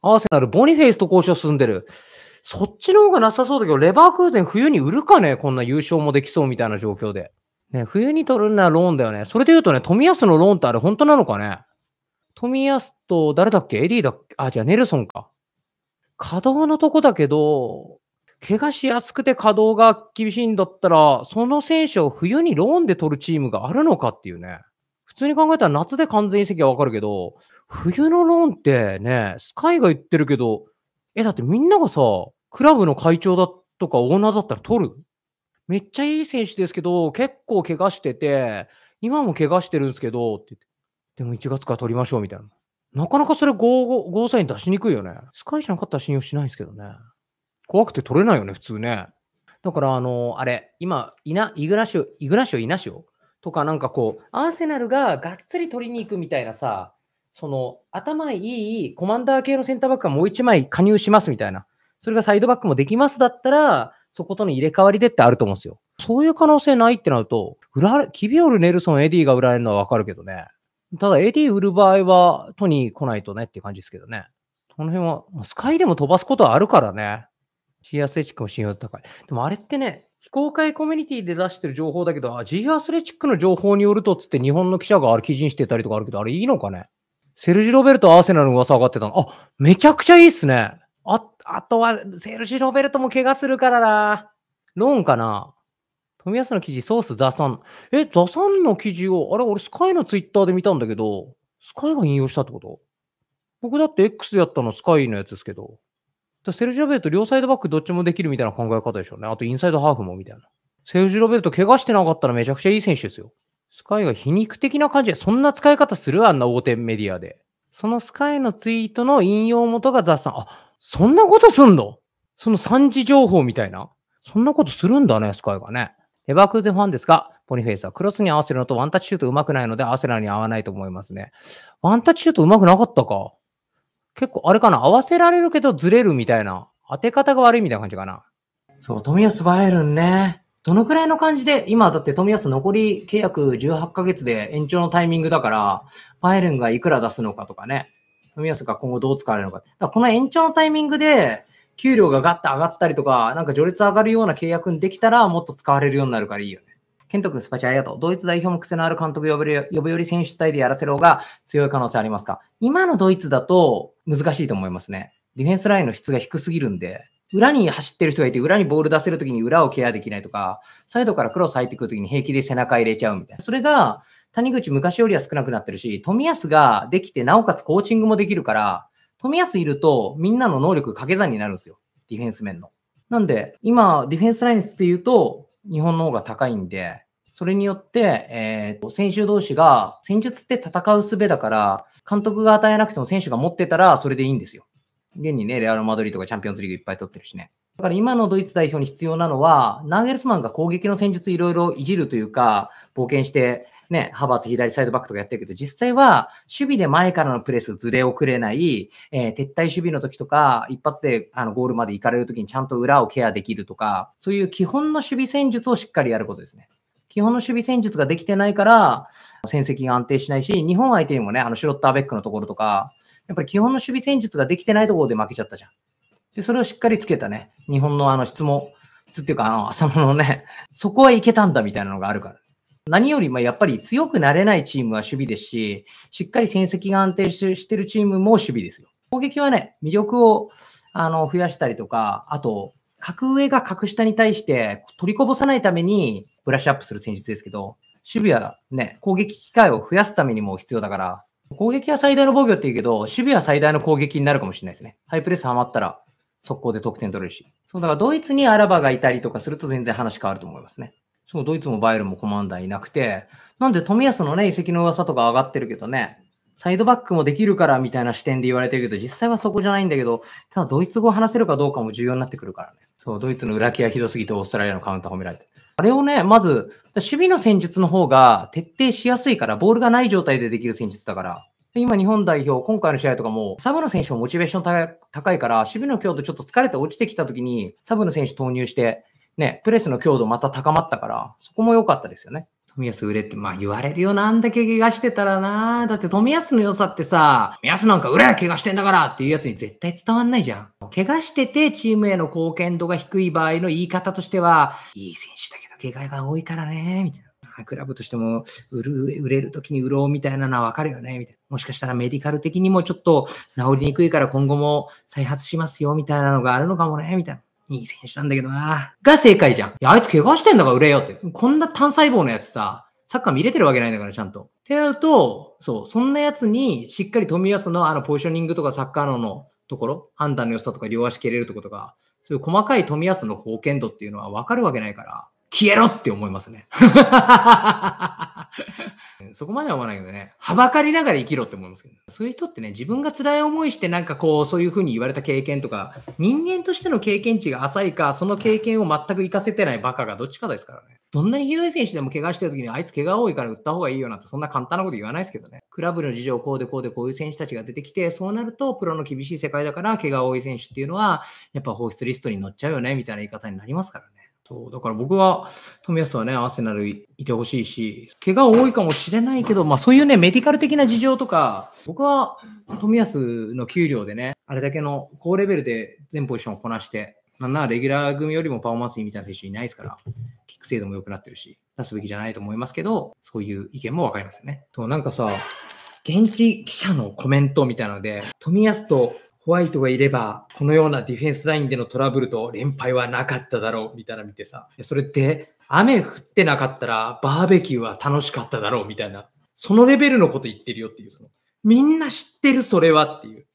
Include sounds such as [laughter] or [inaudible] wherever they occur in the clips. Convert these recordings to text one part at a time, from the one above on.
アーセナル、ボニフェイスと交渉進んでる。そっちの方がなさそうだけど、レバークーゼン冬に売るかねこんな優勝もできそうみたいな状況で。ね、冬に取るならローンだよね。それで言うとね、富安のローンってあれ本当なのかね富安と誰だっけエリーだっけあ、じゃあネルソンか。稼働のとこだけど、怪我しやすくて稼働が厳しいんだったら、その選手を冬にローンで取るチームがあるのかっていうね。普通に考えたら夏で完全移籍はわかるけど、冬のローンってね、スカイが言ってるけど、え、だってみんながさ、クラブの会長だとかオーナーだったら取るめっちゃいい選手ですけど、結構怪我してて、今も怪我してるんですけど、って言ってでも1月から取りましょうみたいな。なかなかそれ 5, 5, 5サイン出しにくいよね。スカイじゃなかったら信用しないんですけどね。怖くて取れないよね、普通ね。だから、あのー、あれ、今、イナ、イグラシオ、イグラシオ、イナシオとか、なんかこう、アーセナルががっつり取りに行くみたいなさ、その頭いいコマンダー系のセンターバックがもう1枚加入しますみたいな、それがサイドバックもできますだったら、そことの入れ替わりでってあると思うんですよ。そういう可能性ないってなると、売られ、キビオル、ネルソン、エディが売られるのはわかるけどね。ただ、エディ売る場合は、トニー来ないとねっていう感じですけどね。この辺は、スカイでも飛ばすことはあるからね。シーアスエチックも信用高い。でもあれってね、非公開コミュニティで出してる情報だけど、あ G アスレチックの情報によるとつって日本の記者がある記事にしてたりとかあるけど、あれいいのかねセルジ・ロベルト、アーセナルの噂上がってたの。あ、めちゃくちゃいいっすね。あ、あとは、セルジ・ロベルトも怪我するからな。ローンかな富安の記事、ソース、ザ・サン。え、ザ・サンの記事を、あれ、俺、スカイのツイッターで見たんだけど、スカイが引用したってこと僕だって X でやったのスカイのやつですけど。セルジ・ロベルト両サイドバックどっちもできるみたいな考え方でしょうね。あとインサイドハーフもみたいな。セルジ・ロベルト怪我してなかったらめちゃくちゃいい選手ですよ。スカイが皮肉的な感じで、そんな使い方するあんな大手メディアで。そのスカイのツイートの引用元がザさあ、そんなことすんのその3次情報みたいな。そんなことするんだね、スカイがね。エバークーゼンファンですが、ポニフェイスはクロスに合わせるのとワンタッチシュート上手くないのでアセラに合わないと思いますね。ワンタッチシュート上手くなかったか。結構あれかな、合わせられるけどずれるみたいな、当て方が悪いみたいな感じかな。そう、冨安バイるルンね。どのくらいの感じで、今だって冨安残り契約18ヶ月で延長のタイミングだから、バイルンがいくら出すのかとかね、富安が今後どう使われるのか。だこの延長のタイミングで、給料がガッと上がったりとか、なんか序列上がるような契約にできたら、もっと使われるようになるからいいよね。ケント君、スパチャありがとう。ドイツ代表も癖のある監督呼ぶよ呼ぶより選手体でやらせる方が強い可能性ありますか今のドイツだと難しいと思いますね。ディフェンスラインの質が低すぎるんで、裏に走ってる人がいて、裏にボール出せるときに裏をケアできないとか、サイドからクロス入ってくるときに平気で背中入れちゃうみたいな。それが、谷口昔よりは少なくなってるし、冨安ができて、なおかつコーチングもできるから、冨安いると、みんなの能力掛け算になるんですよ。ディフェンス面の。なんで、今、ディフェンスラインって言うと、日本の方が高いんで、それによって、えっ、ー、選手同士が、戦術って戦う術だから、監督が与えなくても選手が持ってたら、それでいいんですよ。現にね、レアル・マドリーとかチャンピオンズリーグいっぱい取ってるしね。だから今のドイツ代表に必要なのは、ナーゲルスマンが攻撃の戦術いろいろいじるというか、冒険して、ね、派閥左サイドバックとかやってるけど、実際は守備で前からのプレスずれ遅れない、えー、撤退守備の時とか、一発であのゴールまで行かれる時にちゃんと裏をケアできるとか、そういう基本の守備戦術をしっかりやることですね。基本の守備戦術ができてないから、戦績が安定しないし、日本相手にもね、あのシュロッターベックのところとか、やっぱり基本の守備戦術ができてないところで負けちゃったじゃん。で、それをしっかりつけたね、日本のあの質も、質っていうか、あの、浅野のね、そこはいけたんだみたいなのがあるから。何よりもやっぱり強くなれないチームは守備ですし、しっかり戦績が安定してるチームも守備ですよ。攻撃はね、魅力をあの増やしたりとか、あと、格上が格下に対して取りこぼさないためにブラッシュアップする戦術ですけど、守備はね、攻撃機会を増やすためにも必要だから、攻撃は最大の防御って言うけど、守備は最大の攻撃になるかもしれないですね。ハイプレスハマったら速攻で得点取れるし。そう、だからドイツにアラバがいたりとかすると全然話変わると思いますね。そう、ドイツもバイエルもコマンダーいなくて、なんで富安のね、移籍の噂とか上がってるけどね、サイドバックもできるからみたいな視点で言われてるけど、実際はそこじゃないんだけど、ただドイツ語を話せるかどうかも重要になってくるからね。そう、ドイツの裏気がひどすぎてオーストラリアのカウンター褒められて。あれをね、まず、守備の戦術の方が徹底しやすいから、ボールがない状態でできる戦術だから。今、日本代表、今回の試合とかも、サブの選手もモチベーション高いから、守備の強度ちょっと疲れて落ちてきた時に、サブの選手投入して、ね、プレスの強度また高まったから、そこも良かったですよね。富安売れって、まあ言われるよな、あんだけ怪我してたらな。だって富安の良さってさ、富安なんか売れ怪我してんだからっていうやつに絶対伝わんないじゃん。怪我しててチームへの貢献度が低い場合の言い方としては、いい選手だけど怪我が多いからね、みたいな。クラブとしても売る売れる時に売ろうみたいなのはわかるよね、みたいな。もしかしたらメディカル的にもちょっと治りにくいから今後も再発しますよ、みたいなのがあるのかもね、みたいな。いい選手なんだけどな。が正解じゃん。いや、あいつ怪我してんだから売れよって。こんな単細胞のやつさ、サッカー見れてるわけないんだから、ちゃんと。ってなると、そう、そんなやつに、しっかり富安のあの、ポジショニングとかサッカーののところ、判断の良さとか両足蹴れるとことか、そういう細かい富安の貢献度っていうのは分かるわけないから、消えろって思いますね。[laughs] そこまでは思わないけどね、はばかりながら生きろって思いますけど、そういう人ってね、自分が辛い思いしてなんかこう、そういうふうに言われた経験とか、人間としての経験値が浅いか、その経験を全く活かせてないバカがどっちかですからね。どんなにひどい選手でも怪我してる時に、あいつ怪我多いから打った方がいいよなんて、そんな簡単なこと言わないですけどね。クラブの事情こうでこうでこういう選手たちが出てきて、そうなるとプロの厳しい世界だから、怪我多い選手っていうのは、やっぱ放出リストに乗っちゃうよね、みたいな言い方になりますからね。そう、だから僕は、冨安はね、アーセナルいてほしいし、怪我多いかもしれないけど、まあそういうね、メディカル的な事情とか、僕は冨安の給料でね、あれだけの高レベルで全ポジションをこなして、なんならレギュラー組よりもパフォーマンスいいみたいな選手いないですから、キック精度も良くなってるし、出すべきじゃないと思いますけど、そういう意見もわかりますよね。そう、なんかさ、現地記者のコメントみたいなので、富安とホワイトがいれば、このようなディフェンスラインでのトラブルと連敗はなかっただろう、みたいな見てさ。それって、雨降ってなかったら、バーベキューは楽しかっただろう、みたいな。そのレベルのこと言ってるよっていう、その、みんな知ってる、それはっていう。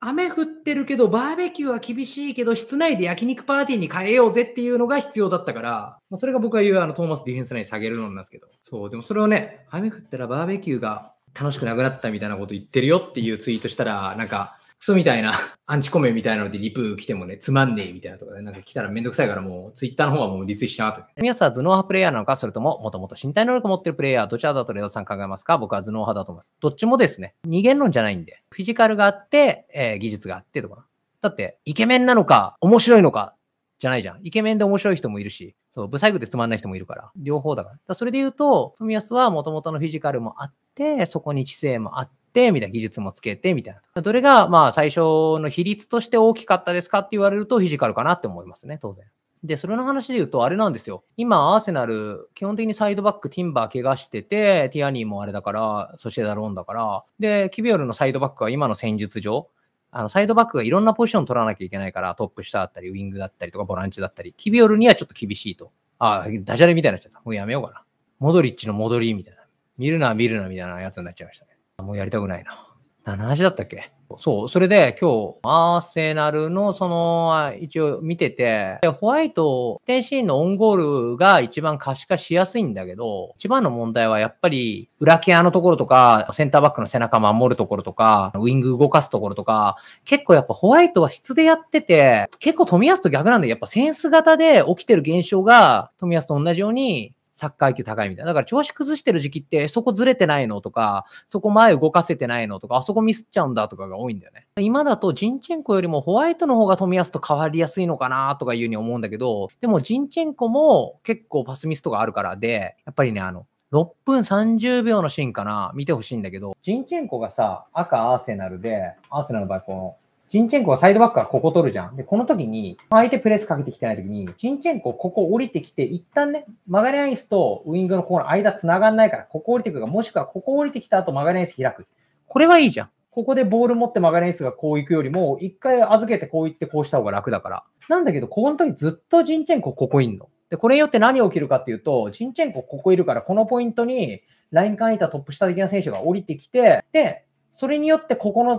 雨降ってるけど、バーベキューは厳しいけど、室内で焼肉パーティーに変えようぜっていうのが必要だったから、それが僕が言うあのトーマスディフェンスライン下げるのなんですけど、そう、でもそれをね、雨降ったらバーベキューが楽しくなくなったみたいなこと言ってるよっていうツイートしたら、なんか、クソみたいな [laughs] アンチコメみたいなのでリプ来てもね、つまんねえみたいなとかで、なんか来たらめんどくさいからもうツイッターの方はもう立位しなかった。皆さんは頭脳派プレイヤーなのか、それとももともと身体能力持ってるプレイヤー、どちらだとレオさん考えますか僕は頭脳派だと思います。どっちもですね、二元論じゃないんで、フィジカルがあって、えー、技術があってとか。だって、イケメンなのか、面白いのか、じゃないじゃん。イケメンで面白い人もいるし、そう、不細工でつまんない人もいるから、両方だから。からそれで言うと、富安はもともとのフィジカルもあって、そこに知性もあって、、みたいな技術もつけて、みたいな。どれが、まあ、最初の比率として大きかったですかって言われると、フィジカルかなって思いますね、当然。で、それの話で言うと、あれなんですよ。今、アーセナル、基本的にサイドバック、ティンバー怪我してて、ティアニーもあれだから、そしてダローンだから、で、キビオルのサイドバックは今の戦術上、あの、サイドバックがいろんなポジション取らなきゃいけないから、トップ下だったり、ウィングだったりとか、ボランチだったり、キビオルにはちょっと厳しいと。あ、ダジャレみたいになっちゃった。もうやめようかな。モドリッチの戻りみたいな。見るな、見るな、みたいなやつになっちゃいました。もうやりたくないな。何の話だったっけそう、それで今日、アーセナルのその、一応見てて、ホワイト、天シーンのオンゴールが一番可視化しやすいんだけど、一番の問題はやっぱり、裏ケアのところとか、センターバックの背中守るところとか、ウィング動かすところとか、結構やっぱホワイトは質でやってて、結構富安と逆なんで、やっぱセンス型で起きてる現象が、富安と同じように、サッカー IQ 高いみたいな。だから調子崩してる時期って、そこずれてないのとか、そこ前動かせてないのとか、あそこミスっちゃうんだとかが多いんだよね。今だとジンチェンコよりもホワイトの方が富安と変わりやすいのかなとかいうふうに思うんだけど、でもジンチェンコも結構パスミスとかあるからで、やっぱりね、あの、6分30秒のシーンかな見てほしいんだけど、ジンチェンコがさ、赤アーセナルで、アーセナルの場合この、ジンチェンコはサイドバックからここ取るじゃん。で、この時に、相手プレスかけてきてない時に、ジンチェンコここ降りてきて、一旦ね、曲がりアイスとウイングのここの間繋がんないから、ここ降りてくるか、もしくはここ降りてきた後曲がりアイス開く。これはいいじゃん。ここでボール持って曲がりアイスがこう行くよりも、一回預けてこう行ってこうした方が楽だから。なんだけど、ここの時ずっとジンチェンコここいんの。で、これによって何起きるかっていうと、ジンチェンコここいるから、このポイントに、ライン間いたトップ下的な選手が降りてきて、で、それによってここの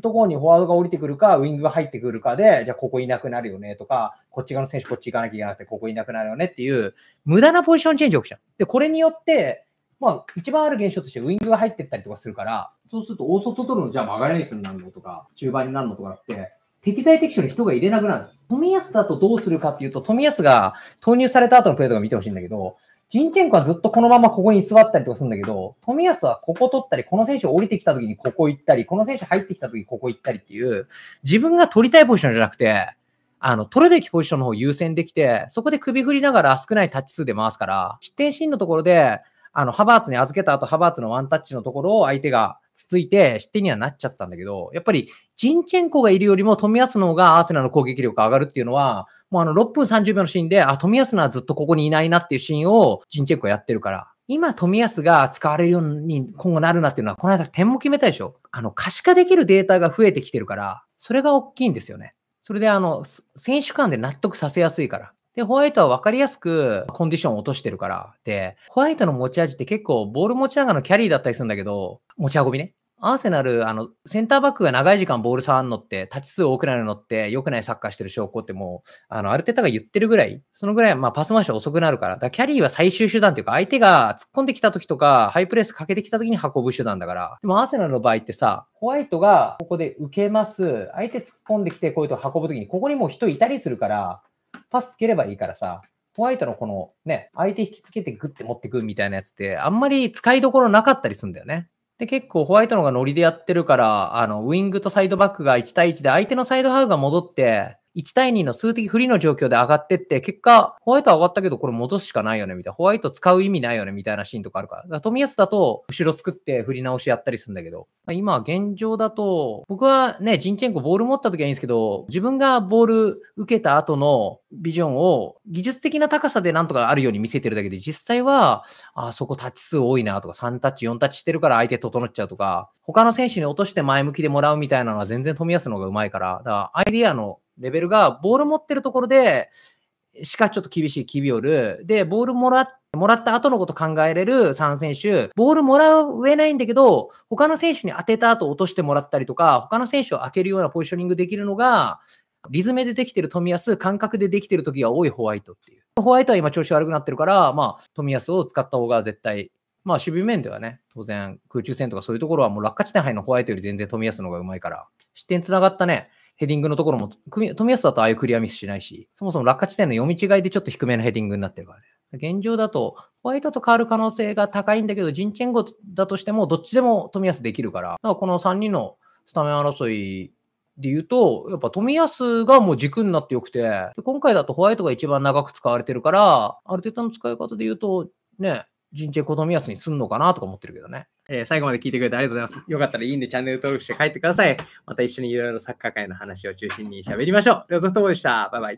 ところにフォワードが降りてくるか、ウィングが入ってくるかで、じゃあここいなくなるよねとか、こっち側の選手こっち行かなきゃいけなくて、ここいなくなるよねっていう、無駄なポジションチェンジ起きちゃう。で、これによって、まあ、一番ある現象としてウィングが入ってったりとかするから、そうすると大外取るのじゃあ曲がれにするなるのとか、中盤になるのとかって、適材適所に人が入れなくなる。富安だとどうするかっていうと、富安が投入された後のプレーとか見てほしいんだけど、ンチェンコはずっとこのままここに座ったりとかするんだけど、冨安はここ取ったり、この選手降りてきた時にここ行ったり、この選手入ってきた時にここ行ったりっていう、自分が取りたいポジションじゃなくて、あの、取るべきポジションの方を優先できて、そこで首振りながら少ないタッチ数で回すから、失点シーンのところで、あの、ハバーツに預けた後、ハバーツのワンタッチのところを相手が、つついて失点にはなっちゃったんだけど、やっぱりジンチェンコがいるよりも富安の方がアーセナの攻撃力が上がるっていうのは、もうあの6分30秒のシーンで、あ、富安はずっとここにいないなっていうシーンをジンチェンコやってるから、今、富安が使われるように今後なるなっていうのは、この間点も決めたでしょあの、可視化できるデータが増えてきてるから、それが大きいんですよね。それで、あの、選手間で納得させやすいから。で、ホワイトは分かりやすくコンディションを落としてるから。で、ホワイトの持ち味って結構ボール持ちながらのキャリーだったりするんだけど、持ち運びね。アーセナル、あの、センターバックが長い時間ボール触るのって、タッチ数多くなるのって、良くないサッカーしてる証拠ってもう、あの、アルテタが言ってるぐらい、そのぐらい、まあ、パス回し遅くなるから。だからキャリーは最終手段っていうか、相手が突っ込んできた時とか、ハイプレスかけてきた時に運ぶ手段だから。でも、アーセナルの場合ってさ、ホワイトがここで受けます。相手突っ込んできて、こういうと運ぶ時に、ここにもう人いたりするから、パスつければいいからさ、ホワイトのこのね、相手引きつけてグッて持ってくみたいなやつって、あんまり使いどころなかったりするんだよね。で、結構ホワイトの方がノリでやってるから、あの、ウィングとサイドバックが1対1で相手のサイドハウが戻って、1対2の数的不利の状況で上がってって、結果、ホワイト上がったけどこれ戻すしかないよね、みたいな。ホワイト使う意味ないよね、みたいなシーンとかあるから。だから富安だと、後ろ作って振り直しやったりするんだけど、今、現状だと、僕はね、ジンチェンコボール持った時はいいんですけど、自分がボール受けた後のビジョンを、技術的な高さでなんとかあるように見せてるだけで、実際は、あそこタッチ数多いなとか、3タッチ、4タッチしてるから相手整っちゃうとか、他の選手に落として前向きでもらうみたいなのは全然富安の方が上手いから、だからアイデアのレベルが、ボール持ってるところで、しかちょっと厳しいキビオル。で、ボールもらって、もらった後のこと考えれる3選手、ボールもらえないんだけど、他の選手に当てた後落としてもらったりとか、他の選手を開けるようなポジショニングできるのが、リズムでできてる冨安、感覚でできてる時が多いホワイトっていう。ホワイトは今調子悪くなってるから、まあ、冨安を使った方が絶対、まあ、守備面ではね、当然空中戦とかそういうところはもう落下地点範囲のホワイトより全然冨安の方がうまいから、失点つながったね。ヘディングのところも、富安だとああいうクリアミスしないし、そもそも落下地点の読み違いでちょっと低めのヘディングになってるからね。現状だと、ホワイトと変わる可能性が高いんだけど、ジンチェンゴだとしても、どっちでも富安できるから、だからこの3人のスタメン争いで言うと、やっぱ冨安がもう軸になってよくてで、今回だとホワイトが一番長く使われてるから、ある程度の使い方で言うと、ね、陣形子供安にすんのかなとか思ってるけどね。えー、最後まで聞いてくれてありがとうございます。よかったらいいんでチャンネル登録して帰ってください。また一緒にいろいろサッカー界の話を中心に喋りましょう。でソフトボールでした。バイバイ。